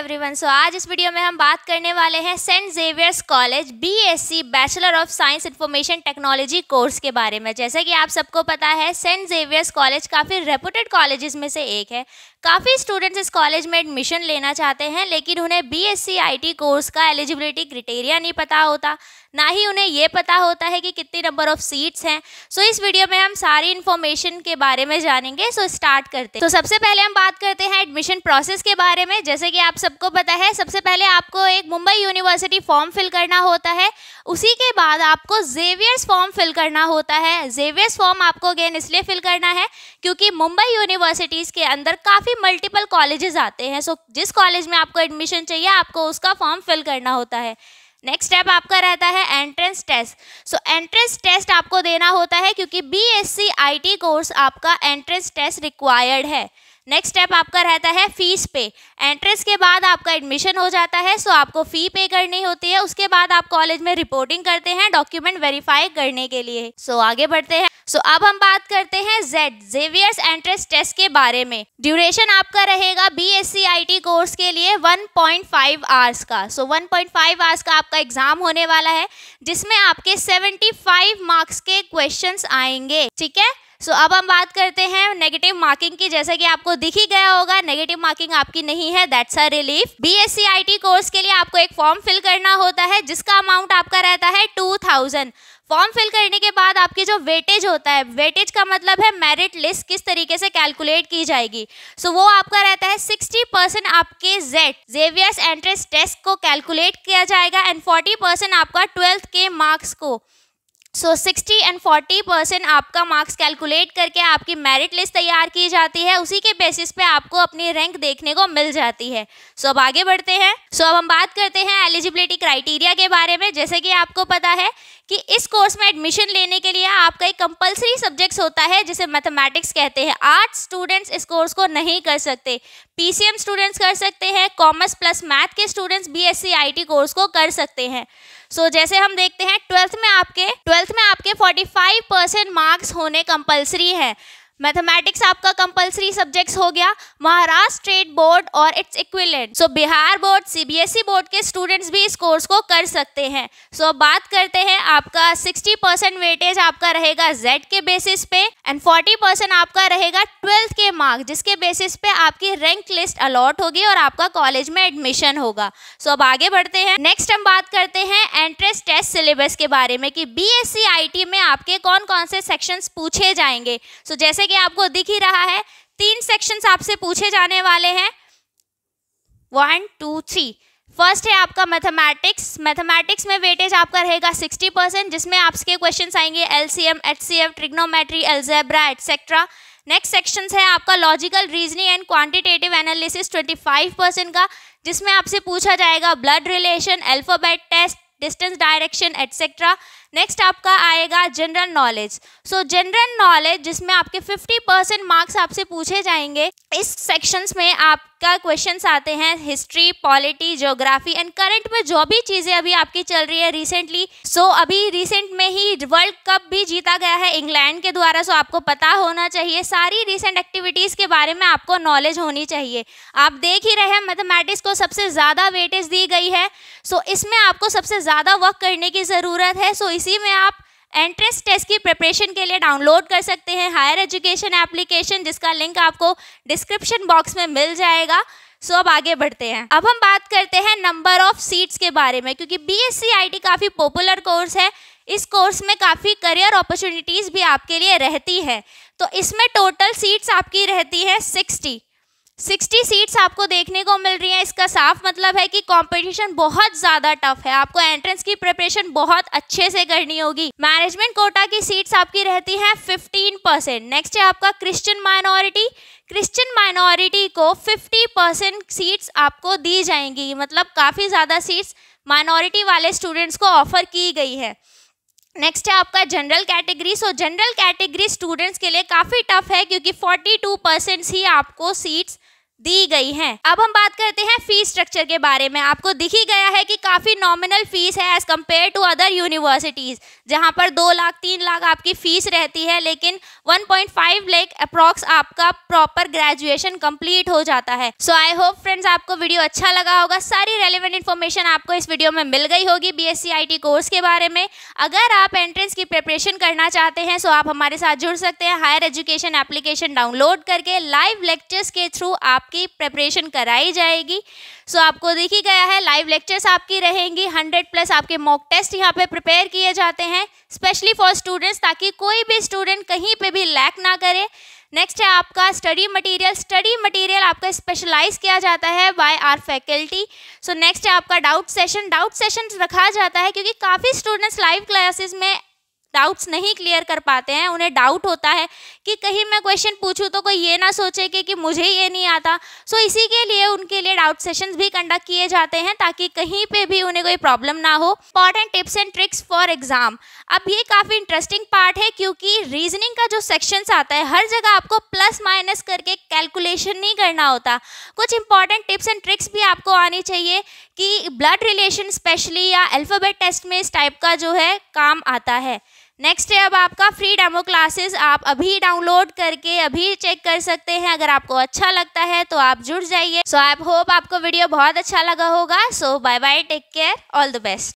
everyone so आज इस video में हम बात करने वाले हैं Saint Xavier's college BSc bachelor of science information technology course के बारे में जैसा कि आप सबको पता है सेंट जेवियर्स कॉलेज काफ़ी रेपुटेड कॉलेजेस में से एक है काफ़ी स्टूडेंट्स इस कॉलेज में एडमिशन लेना चाहते हैं लेकिन उन्हें बी एस कोर्स का एलिजिबिलिटी क्रिटेरिया नहीं पता होता ना ही उन्हें ये पता होता है कि कितने नंबर ऑफ सीट्स हैं सो so, इस वीडियो में हम सारी इन्फॉर्मेशन के बारे में जानेंगे सो so, स्टार्ट करते हैं तो so, सबसे पहले हम बात करते हैं एडमिशन प्रोसेस के बारे में जैसे कि आप सबको पता है सबसे पहले आपको एक मुंबई यूनिवर्सिटी फॉर्म फिल करना होता है उसी के बाद आपको जेवियर्स फॉर्म फिल करना होता है जेवियर्स फॉर्म आपको अगेन इसलिए फिल करना है क्योंकि मुंबई यूनिवर्सिटीज़ के अंदर काफ़ी मल्टीपल कॉलेजेस आते हैं सो so, जिस कॉलेज में आपको एडमिशन चाहिए आपको उसका फॉर्म फिल करना होता है नेक्स्ट स्टेप आपका रहता है entrance test so entrance test आपको देना होता है क्योंकि B S C I T course आपका एंट्रेंस टेस्ट रिक्वायर्ड है नेक्स्ट स्टेप आपका रहता है फीस पे एंट्रेंस के बाद आपका एडमिशन हो जाता है सो आपको फ़ी पे करनी होती है उसके बाद आप कॉलेज में रिपोर्टिंग करते हैं डॉक्यूमेंट वेरीफाई करने के लिए सो आगे बढ़ते हैं सो so, अब हम बात करते हैं जेड जेवियर्स एंट्रेंस टेस्ट के बारे में ड्यूरेशन आपका रहेगा बी एस कोर्स के लिए 1.5 आवर्स का सो so, 1.5 आवर्स का आपका एग्जाम होने वाला है जिसमें आपके 75 मार्क्स के क्वेश्चंस आएंगे ठीक है सो अब हम बात करते हैं नेगेटिव मार्किंग की जैसे कि आपको दिख ही गया होगा नेगेटिव मार्किंग आपकी नहीं है that's a relief B S course के लिए आपको एक फॉर्म फिल करना होता है जिसका अमाउंट आपका रहता है टू थाउजेंड फॉर्म फिल करने के बाद आपकी जो वेटेज होता है वेटेज का मतलब है मेरिट लिस्ट किस तरीके से कैलकुलेट की जाएगी सो so, वो आपका रहता है 60 परसेंट आपके जेट जेवियर्स एंट्रेंस टेस्ट को कैलकुलेट किया जाएगा एंड 40 परसेंट आपका ट्वेल्थ के मार्क्स को so sixty and forty percent आपका मार्क्स कैलकुलेट करके आपकी मेरिट लिस्ट तैयार की जाती है उसी के बेसिस पे आपको अपनी रैंक देखने को मिल जाती है सो so, अब आगे बढ़ते हैं सो so, अब हम बात करते हैं एलिजिबिलिटी क्राइटेरिया के बारे में जैसे कि आपको पता है कि इस कोर्स में एडमिशन लेने के लिए आपका एक कंपलसरी सब्जेक्ट्स होता है जिसे मैथमेटिक्स कहते हैं आर्ट्स स्टूडेंट्स इस कोर्स को नहीं कर सकते पीसीएम स्टूडेंट्स कर सकते हैं कॉमर्स प्लस मैथ के स्टूडेंट्स बीएससी आईटी कोर्स को कर सकते हैं सो so, जैसे हम देखते हैं ट्वेल्थ में आपके ट्वेल्थ में आपके फोर्टी परसेंट मार्क्स होने कंपल्सरी हैं मैथमेटिक्स आपका कंपलसरी सब्जेक्ट्स हो गया महाराष्ट्र स्टेट बोर्ड और it's equivalent so Bihar board CBSE board के स्टूडेंट्स भी इस कोर्स को कर सकते हैं सो so, बात करते हैं आपका 60 परसेंट वेटेज आपका रहेगा जेड के बेसिस पे एंड 40 परसेंट आपका रहेगा ट्वेल्थ के मार्क्स जिसके बेसिस पे आपकी रैंक लिस्ट अलॉट होगी और आपका कॉलेज में एडमिशन होगा सो so, अब आगे बढ़ते हैं नेक्स्ट हम बात करते हैं एंट्रेंस टेस्ट सिलेबस के बारे में कि बी एस e में आपके कौन कौन से सेक्शन पूछे जाएंगे सो so, जैसे जगह आपको दिख ही रहा है तीन सेक्शंस आपसे पूछे जाने वाले हैं वन टू थ्री फर्स्ट है आपका मैथमेटिक्स मैथमेटिक्स में वेटेज आपका रहेगा 60 परसेंट जिसमें आपके क्वेश्चंस आएंगे LCM HCF trigonometry algebra etcetera next section है आपका logical reasoning and quantitative analysis 25 percent का जिसमें आपसे पूछा जाएगा blood relation alphabet test distance direction etcetera next आपका आएगा general knowledge so general knowledge जिसमें आपके 50 परसेंट मार्क्स आपसे पूछे जाएंगे इस सेक्शंस में आप का क्वेश्चंस आते हैं history polity geography and current में जो भी चीज़ें अभी आपकी चल रही है रिसेंटली सो so, अभी रिसेंट में ही वर्ल्ड कप भी जीता गया है इंग्लैंड के द्वारा सो so आपको पता होना चाहिए सारी रिसेंट एक्टिविटीज़ के बारे में आपको नॉलेज होनी चाहिए आप देख ही रहे हैं मैथमेटिक्स को सबसे ज़्यादा वेटेज दी गई है सो so, इसमें आपको सबसे ज़्यादा वर्क करने की ज़रूरत है सो so, इसी में आप एंट्रेंस टेस्ट की प्रिपरेशन के लिए डाउनलोड कर सकते हैं हायर एजुकेशन एप्लीकेशन जिसका लिंक आपको डिस्क्रिप्शन बॉक्स में मिल जाएगा सो अब आगे बढ़ते हैं अब हम बात करते हैं नंबर ऑफ सीट्स के बारे में क्योंकि B S C I T काफ़ी पॉपुलर कोर्स है इस कोर्स में काफ़ी करियर अपॉर्चुनिटीज़ भी आपके लिए रहती है तो इसमें टोटल सीट्स आपकी रहती है सिक्सटी 60 सीट्स आपको देखने को मिल रही हैं इसका साफ मतलब है कि कंपटीशन बहुत ज़्यादा टफ है आपको एंट्रेंस की प्रिपरेशन बहुत अच्छे से करनी होगी मैनेजमेंट कोटा की सीट्स आपकी रहती हैं 15 परसेंट नेक्स्ट है आपका क्रिश्चियन माइनॉरिटी क्रिश्चियन माइनॉरिटी को 50 परसेंट सीट्स आपको दी जाएंगी मतलब काफ़ी ज़्यादा सीट्स माइनॉरिटी वाले स्टूडेंट्स को ऑफर की गई है नेक्स्ट है आपका general category so general category students के लिए काफ़ी टफ है क्योंकि 42 परसेंट ही आपको सीट्स दी गई हैं अब हम बात करते हैं फीस स्ट्रक्चर के बारे में आपको दिख ही गया है कि काफ़ी नॉमिनल फीस है as compared to other universities जहाँ पर दो लाख तीन लाख आपकी फ़ीस रहती है लेकिन 1.5 पॉइंट लाख अप्रॉक्स आपका प्रॉपर ग्रेजुएशन कंप्लीट हो जाता है सो आई होप फ्रेंड्स आपको वीडियो अच्छा लगा होगा सारी रेलिवेंट इन्फॉर्मेशन आपको इस वीडियो में मिल गई होगी बी एस कोर्स के बारे में अगर आप एंट्रेंस की प्रिपरेशन करना चाहते हैं सो आप हमारे साथ जुड़ सकते हैं हायर एजुकेशन एप्लीकेशन डाउनलोड करके लाइव लेक्चर्स के थ्रू आप आपकी प्रेपरेशन कराई जाएगी सो so, आपको देखी गया है लाइव लेक्चर्स आपकी रहेंगी हंड्रेड प्लस आपके मॉक टेस्ट यहाँ पे प्रिपेयर किए जाते हैं स्पेशली फॉर स्टूडेंट्स ताकि कोई भी स्टूडेंट कहीं पे भी लैक ना करे नेक्स्ट है आपका स्टडी मटेरियल स्टडी मटेरियल आपका स्पेशलाइज किया जाता है by our faculty so next है आपका डाउट सेशन डाउट सेशन रखा जाता है क्योंकि काफ़ी स्टूडेंट्स लाइव क्लासेस में डाउट्स नहीं क्लियर कर पाते हैं उन्हें डाउट होता है कि कहीं मैं क्वेश्चन पूछूं तो कोई ये ना सोचे कि, कि मुझे ये नहीं आता सो so, इसी के लिए उनके लिए डाउट सेशंस भी कंडक्ट किए जाते हैं ताकि कहीं पे भी उन्हें कोई प्रॉब्लम ना हो important tips and tricks for exam अब ये काफ़ी इंटरेस्टिंग पार्ट है क्योंकि रीजनिंग का जो सेक्शंस आता है हर जगह आपको प्लस माइनस करके कैलकुलेशन नहीं करना होता कुछ इंपॉर्टेंट टिप्स एंड ट्रिक्स भी आपको आनी चाहिए कि ब्लड रिलेशन स्पेशली या अल्फ़ाबेट टेस्ट में इस टाइप का जो है काम आता है नेक्स्ट है अब आपका फ्री डेमो क्लासेस आप अभी डाउनलोड करके अभी चेक कर सकते हैं अगर आपको अच्छा लगता है तो आप जुड़ जाइए सो आई होप आपको वीडियो बहुत अच्छा लगा होगा so bye bye take care all the best